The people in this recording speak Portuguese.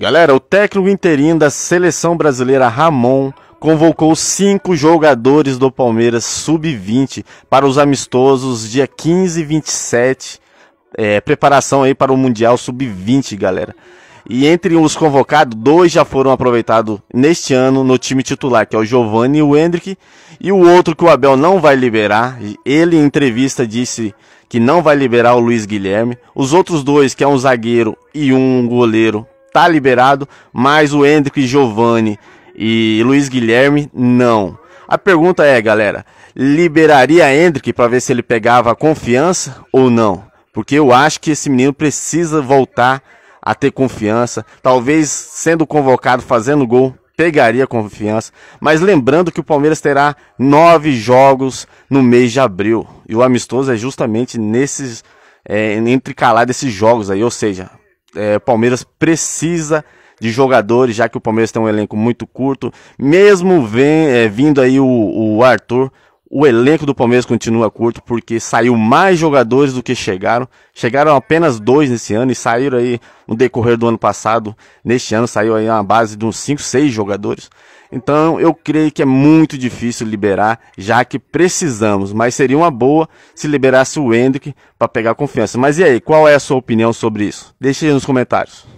Galera, o técnico interino da seleção brasileira Ramon convocou cinco jogadores do Palmeiras sub-20 para os amistosos dia 15 e 27. É, preparação aí para o Mundial sub-20, galera. E entre os convocados, dois já foram aproveitados neste ano no time titular, que é o Giovanni e o Hendrick. E o outro que o Abel não vai liberar, ele em entrevista disse que não vai liberar o Luiz Guilherme. Os outros dois, que é um zagueiro e um goleiro, tá liberado, mas o Hendrick Giovanni e Luiz Guilherme não. A pergunta é, galera, liberaria Hendrick para ver se ele pegava confiança ou não? Porque eu acho que esse menino precisa voltar a ter confiança, talvez sendo convocado, fazendo gol, pegaria confiança. Mas lembrando que o Palmeiras terá nove jogos no mês de abril. E o amistoso é justamente nesses. É, desses jogos aí. Ou seja, é, Palmeiras precisa de jogadores, já que o Palmeiras tem um elenco muito curto. Mesmo vem, é, vindo aí o, o Arthur, o elenco do Palmeiras continua curto porque saiu mais jogadores do que chegaram. Chegaram apenas dois nesse ano e saíram aí no decorrer do ano passado. Neste ano saiu aí uma base de uns 5, 6 jogadores. Então eu creio que é muito difícil liberar, já que precisamos. Mas seria uma boa se liberasse o Hendrick para pegar confiança. Mas e aí, qual é a sua opinião sobre isso? Deixe aí nos comentários.